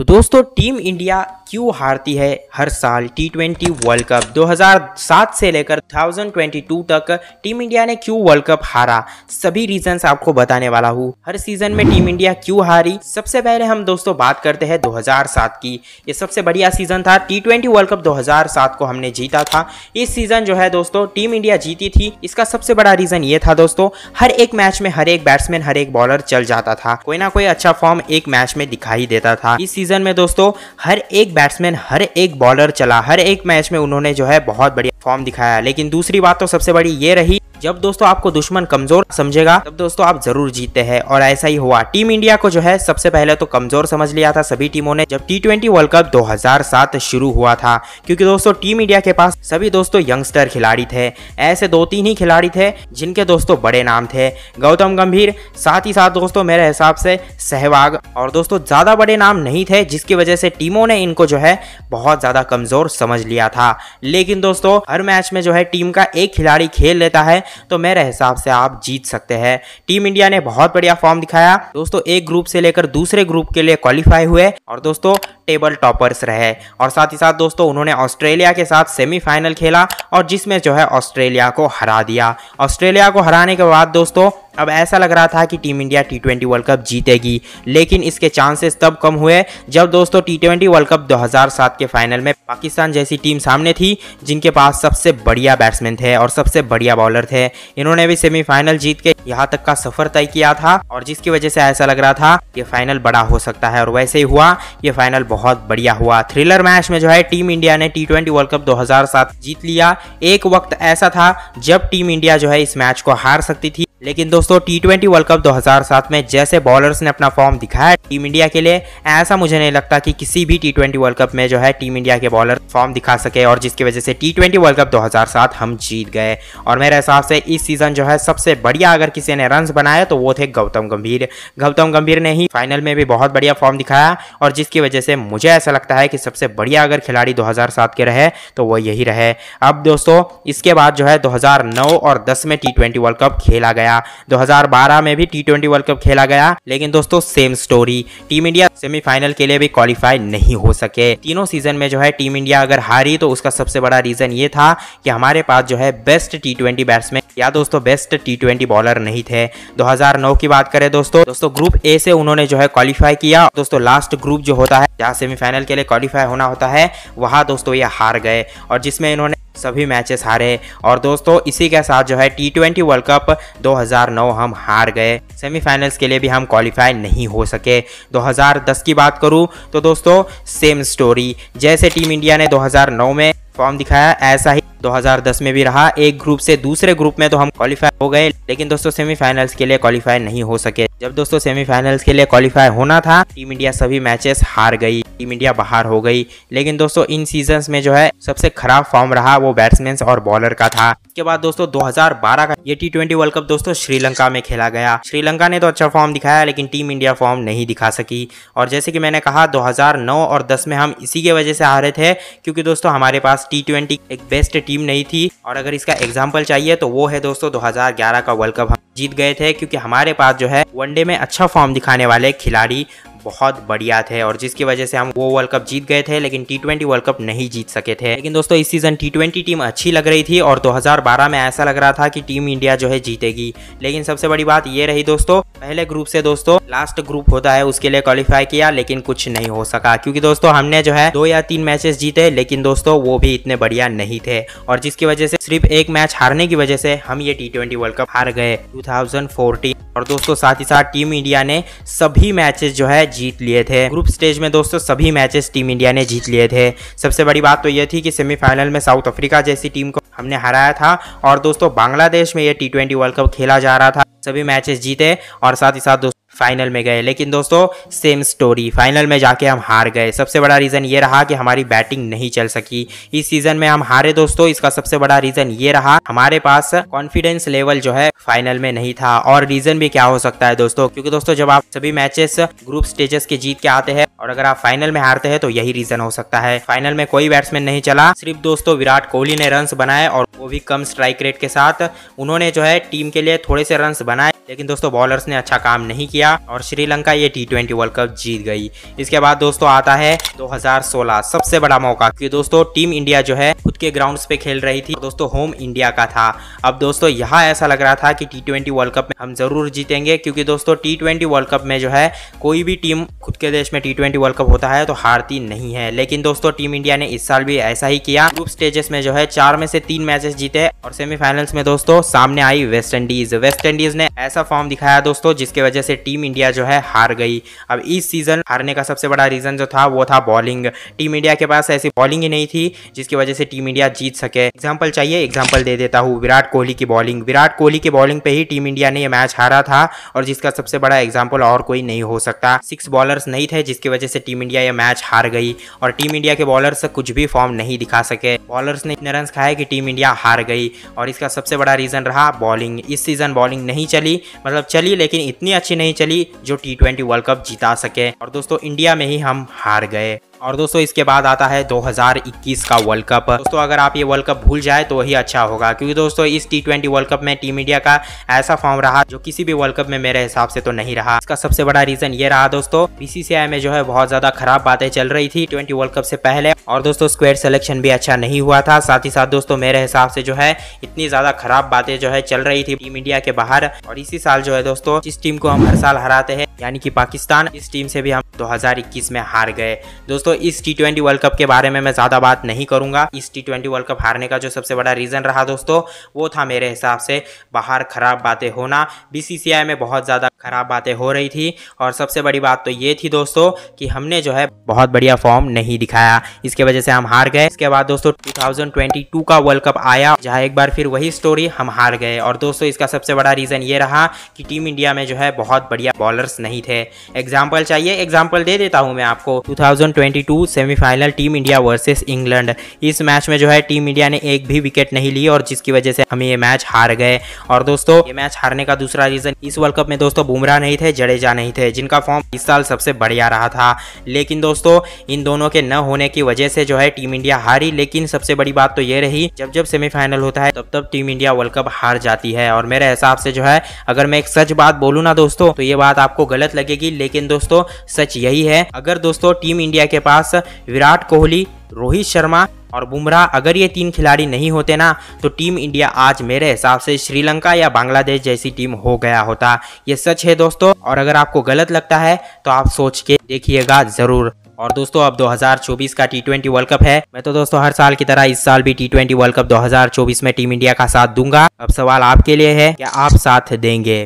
तो दोस्तों team India क्यों हारती है हर साल टी ट्वेंटी वर्ल्ड कप 2007 से लेकर 2022 तक टीम इंडिया ने क्यों वर्ल्ड कप हारा सभी रीजंस आपको बताने वाला हूँ हर सीजन में टीम इंडिया क्यों हारी सबसे पहले हम दोस्तों बात करते हैं 2007 की ये सबसे बढ़िया सीजन था टी ट्वेंटी वर्ल्ड कप 2007 को हमने जीता था इस सीजन जो है दोस्तों टीम इंडिया जीती थी इसका सबसे बड़ा रीजन ये था दोस्तों हर एक मैच में हर एक बैट्समैन हर एक बॉलर चल जाता था कोई ना कोई अच्छा फॉर्म एक मैच में दिखाई देता था इस सीजन में दोस्तों हर एक बैट्समैन हर एक बॉलर चला हर एक मैच में उन्होंने जो है बहुत बढ़िया फॉर्म दिखाया लेकिन दूसरी बात तो सबसे बड़ी ये रही जब दोस्तों आपको दुश्मन कमजोर समझेगा तब दोस्तों आप जरूर जीतते हैं और ऐसा ही हुआ टीम इंडिया को जो है सबसे पहले तो कमजोर समझ लिया था सभी टीमों ने जब टी वर्ल्ड कप 2007 शुरू हुआ था क्योंकि दोस्तों टीम इंडिया के पास सभी दोस्तों यंगस्टर खिलाड़ी थे ऐसे दो तीन ही खिलाड़ी थे जिनके दोस्तों बड़े नाम थे गौतम गंभीर साथ ही साथ दोस्तों मेरे हिसाब से सहवाग और दोस्तों ज़्यादा बड़े नाम नहीं थे जिसकी वजह से टीमों ने इनको जो है बहुत ज़्यादा कमज़ोर समझ लिया था लेकिन दोस्तों हर मैच में जो है टीम का एक खिलाड़ी खेल लेता है तो मेरे हिसाब से आप जीत सकते हैं टीम इंडिया ने बहुत बढ़िया फॉर्म दिखाया दोस्तों एक ग्रुप से लेकर दूसरे ग्रुप के लिए क्वालिफाई हुए और दोस्तों टेबल टॉपर्स रहे और साथ ही साथ दोस्तों उन्होंने ऑस्ट्रेलिया के साथ सेमीफाइनल खेला और जिसमें जो है ऑस्ट्रेलिया को हरा दिया ऑस्ट्रेलिया को हराने के बाद दोस्तों अब ऐसा लग रहा था कि team India T twenty world cup जीतेगी लेकिन इसके चांसेस तब कम हुए जब दोस्तों टी ट्वेंटी वर्ल्ड कप 2007 के फाइनल में पाकिस्तान जैसी टीम सामने थी जिनके पास सबसे बढ़िया बैट्समैन थे और सबसे बढ़िया बॉलर थे इन्होंने भी सेमीफाइनल जीत के यहाँ तक का सफर तय किया था और जिसकी वजह से ऐसा लग रहा था ये फाइनल बड़ा हो सकता है और वैसे ही हुआ ये फाइनल बहुत बढ़िया हुआ थ्रिलर मैच में जो है टीम इंडिया ने टी ट्वेंटी वर्ल्ड कप दो जीत लिया एक वक्त ऐसा था जब टीम इंडिया जो है इस मैच को हार सकती थी लेकिन दोस्तों टी ट्वेंटी वर्ल्ड कप 2007 में जैसे बॉलर्स ने अपना फॉर्म दिखाया टीम इंडिया के लिए ऐसा मुझे नहीं लगता कि किसी भी टी ट्वेंटी वर्ल्ड कप में जो है टीम इंडिया के बॉलर फॉर्म दिखा सके और जिसकी वजह से टी ट्वेंटी वर्ल्ड कप 2007 हम जीत गए और मेरे हिसाब से इस सीजन जो है सबसे बढ़िया अगर किसी ने रन बनाए तो वो थे गौतम गंभीर गौतम गंभीर ने ही फाइनल में भी बहुत बढ़िया फॉर्म दिखाया और जिसकी वजह से मुझे ऐसा लगता है कि सबसे बढ़िया अगर खिलाड़ी 2007 के रहे तो वो यही रहे अब दोस्तों इसके बाद जो है 2009 और 10 में टी वर्ल्ड कप खेला गया गया 2012 में भी टी वर्ल्ड कप खेला गया लेकिन दोस्तों same story team India semifinal के लिए भी क्वालिफाई नहीं हो सके तीनों सीजन में जो है टीम इंडिया अगर हारी तो उसका सबसे बड़ा रीजन ये था कि हमारे पास जो है बेस्ट टी ट्वेंटी बैट्समैन या दोस्तों बेस्ट टी ट्वेंटी बॉलर नहीं थे 2009 की बात करें दोस्तों दोस्तों ग्रुप ए से उन्होंने जो है क्वालिफाई किया दोस्तों लास्ट ग्रुप जो होता है जहाँ सेमीफाइनल के लिए क्वालिफाई होना होता है वहाँ दोस्तों ये हार गए और जिसमें इन्होंने सभी मैचेस हारे और दोस्तों इसी के साथ जो है टी ट्वेंटी वर्ल्ड कप 2009 हम हार गए सेमीफाइनल्स के लिए भी हम क्वालिफाई नहीं हो सके 2010 की बात करूं तो दोस्तों सेम स्टोरी जैसे टीम इंडिया ने 2009 में फॉर्म दिखाया ऐसा ही 2010 में भी रहा एक ग्रुप से दूसरे ग्रुप में तो हम क्वालिफाई हो गए लेकिन दोस्तों सेमीफाइनल्स के लिए क्वालिफाई नहीं हो सके जब दोस्तों सेमीफाइनल्स के लिए क्वालिफाई होना था टीम इंडिया सभी मैचेस हार गई टीम इंडिया बाहर हो गई लेकिन दोस्तों इन सीजन में जो है सबसे खराब फॉर्म रहा वो बैट्समैन और बॉलर का था इसके बाद दोस्तों 2012 का ये टी ट्वेंटी वर्ल्ड कप दोस्तों श्रीलंका में खेला गया श्रीलंका ने तो अच्छा फॉर्म दिखाया लेकिन टीम इंडिया फॉर्म नहीं दिखा सकी और जैसे कि मैंने कहा 2009 और 10 में हम इसी के वजह से हारे थे क्योंकि दोस्तों हमारे पास टी ट्वेंटी एक बेस्ट टीम नहीं थी और अगर इसका एग्जाम्पल चाहिए तो वो है दोस्तों दो का वर्ल्ड कप हम जीत गए थे क्योंकि हमारे पास जो है वनडे में अच्छा फॉर्म दिखाने वाले खिलाड़ी बहुत बढ़िया थे और जिसकी वजह से हम वो वर्ल्ड कप जीत गए थे लेकिन टी ट्वेंटी वर्ल्ड कप नहीं जीत सके थे लेकिन दोस्तों इस सीजन टी ट्वेंटी टीम अच्छी लग रही थी और 2012 में ऐसा लग रहा था कि टीम इंडिया जो है जीतेगी लेकिन सबसे बड़ी बात ये रही दोस्तों पहले ग्रुप से दोस्तों लास्ट ग्रुप होता है उसके लिए क्वालिफाई किया लेकिन कुछ नहीं हो सका क्योंकि दोस्तों हमने जो है दो या तीन मैचेस जीते लेकिन दोस्तों वो भी इतने बढ़िया नहीं थे और जिसकी वजह से सिर्फ एक मैच हारने की वजह से हम ये टी ट्वेंटी वर्ल्ड कप हार गए 2014 और दोस्तों साथ ही साथ टीम इंडिया ने सभी मैचेस जो है मैच जीत लिए थे ग्रुप स्टेज में दोस्तों सभी मैचेस टीम इंडिया ने जीत लिए थे सबसे बड़ी बात तो यह थी कि सेमीफाइनल में साउथ अफ्रीका जैसी टीम को हमने हराया था और दोस्तों बांग्लादेश में यह टी वर्ल्ड कप खेला जा रहा था सभी मैचेस जीते और साथ ही साथ दोस्तों फाइनल में गए लेकिन दोस्तों सेम स्टोरी फाइनल में जाके हम हार गए सबसे बड़ा रीज़न ये रहा कि हमारी बैटिंग नहीं चल सकी इस सीज़न में हम हारे दोस्तों इसका सबसे बड़ा रीज़न ये रहा हमारे पास कॉन्फिडेंस लेवल जो है फाइनल में नहीं था और रीज़न भी क्या हो सकता है दोस्तों क्योंकि दोस्तों जब आप सभी मैचेस ग्रुप स्टेजेस के जीत के आते हैं और अगर आप फाइनल में हारते हैं तो यही रीज़न हो सकता है फाइनल में कोई बैट्समैन नहीं चला सिर्फ दोस्तों विराट कोहली ने रन बनाए और वो भी कम स्ट्राइक रेट के साथ उन्होंने जो है टीम के लिए थोड़े से रन बनाए लेकिन दोस्तों बॉलर्स ने अच्छा काम नहीं किया गया और श्रीलंका ये टी ट्वेंटी वर्ल्ड कप जीत गई इसके बाद दोस्तों आता है 2016 सबसे बड़ा मौका क्योंकि दोस्तों टीम इंडिया जो है खुद के ग्राउंड्स पे खेल रही थी दोस्तों होम इंडिया का था अब दोस्तों यहाँ ऐसा लग रहा था कि टी ट्वेंटी वर्ल्ड कप में हम जरूर जीतेंगे क्योंकि दोस्तों टी ट्वेंटी वर्ल्ड कप में जो है कोई भी टीम खुद के देश में टी ट्वेंटी वर्ल्ड कप होता है तो हारती नहीं है लेकिन दोस्तों टीम इंडिया ने इस साल भी ऐसा ही किया ग्रुप स्टेजेस में जो है चार में से तीन मैचेस जीते और सेमीफाइनल्स में दोस्तों सामने आई वेस्ट इंडीज वेस्ट इंडीज ने ऐसा फॉर्म दिखाया दोस्तों जिसके वजह से टीम टीम इंडिया जो है हार गई अब इस सीजन हारने का सबसे बड़ा रीजन जो था वो था बॉलिंग टीम इंडिया के पास ऐसी बॉलिंग ही नहीं थी जिसकी वजह से टीम इंडिया जीत सके एग्जाम्पल चाहिए एग्जाम्पल दे देता हूँ विराट कोहली की बॉलिंग विराट कोहली की बॉलिंग पे ही टीम इंडिया ने यह मैच हारा था और जिसका सबसे बड़ा एग्जाम्पल और कोई नहीं हो सकता सिक्स बॉलर्स नहीं थे जिसकी वजह से टीम इंडिया यह मैच हार गई और टीम इंडिया के बॉलर्स कुछ भी फॉर्म नहीं दिखा सके बॉलर्स ने इतने रन खाए कि टीम इंडिया हार गई और इसका सबसे बड़ा रीजन रहा बॉलिंग इस सीजन बॉलिंग नहीं चली मतलब चली लेकिन इतनी अच्छी नहीं चली जो टी ट्वेंटी वर्ल्ड कप जीता सके और दोस्तों इंडिया में ही हम हार गए और दोस्तों इसके बाद आता है 2021 का वर्ल्ड कप दोस्तों अगर आप ये वर्ल्ड कप भूल जाए तो वही अच्छा होगा क्योंकि दोस्तों इस टी ट्वेंटी वर्ल्ड कप में टीम इंडिया का ऐसा फॉर्म रहा जो किसी भी वर्ल्ड कप में मेरे हिसाब से तो नहीं रहा इसका सबसे बड़ा रीजन ये रहा दोस्तों बीसीसीआई में जो है बहुत ज्यादा खराब बातें चल रही थी ट्वेंटी वर्ल्ड कप से पहले और दोस्तों स्क्वेयर सिलेक्शन भी अच्छा नहीं हुआ था साथ ही साथ दोस्तों मेरे हिसाब से जो है इतनी ज्यादा खराब बातें जो है चल रही थी टीम इंडिया के बाहर और इसी साल जो है दोस्तों जिस टीम को हम हर साल हराते हैं यानी कि पाकिस्तान इस टीम से भी हम दो में हार गए दोस्तों दोस्तों इस टी ट्वेंटी वर्ल्ड कप के बारे में मैं ज़्यादा बात नहीं करूंगा इस टी ट्वेंटी वर्ल्ड कप हारने का जो सबसे बड़ा रीज़न रहा दोस्तों वो था मेरे हिसाब से बाहर ख़राब बातें होना बीसीसीआई में बहुत ज़्यादा खराब बातें हो रही थी और सबसे बड़ी बात तो ये थी दोस्तों कि हमने जो है बहुत बढ़िया फॉर्म नहीं दिखाया इसके वजह से हम हार गए इसके बाद दोस्तों टू का वर्ल्ड कप आया जहाँ एक बार फिर वही स्टोरी हम हार गए और दोस्तों इसका सबसे बड़ा रीज़न ये रहा कि टीम इंडिया में जो है बहुत बढ़िया बॉलर्स नहीं थे एग्जाम्पल चाहिए एग्जाम्पल दे देता हूँ मैं आपको to 2022 semifinal team India versus England इस मैच में जो है टीम इंडिया ने एक भी विकेट नहीं ली और जिसकी वजह से हम ये मैच हार गए और दोस्तों ये मैच हारने का दूसरा रीजन इस वर्ल्ड कप में दोस्तों बुमराह नहीं थे जडेजा नहीं थे जिनका फॉर्म इस साल सबसे बढ़िया रहा था लेकिन दोस्तों इन दोनों के न होने की वजह से जो है टीम इंडिया हारी लेकिन सबसे बड़ी बात तो ये रही जब जब सेमीफाइनल होता है तब तब टीम इंडिया वर्ल्ड कप हार जाती है और मेरे हिसाब से जो है अगर मैं एक सच बात बोलू ना दोस्तों तो ये बात आपको गलत लगेगी लेकिन दोस्तों सच यही है अगर दोस्तों टीम इंडिया के पास पास विराट कोहली रोहित शर्मा और बुमराह अगर ये तीन खिलाड़ी नहीं होते ना तो टीम इंडिया आज मेरे हिसाब से श्रीलंका या बांग्लादेश जैसी टीम हो गया होता ये सच है दोस्तों और अगर आपको गलत लगता है तो आप सोच के देखिएगा ज़रूर और दोस्तों अब 2024 का टी ट्वेंटी वर्ल्ड कप है मैं तो दोस्तों हर साल की तरह इस साल भी टी ट्वेंटी वर्ल्ड कप 2024 में टीम इंडिया का साथ दूंगा अब सवाल आपके लिए है क्या आप साथ देंगे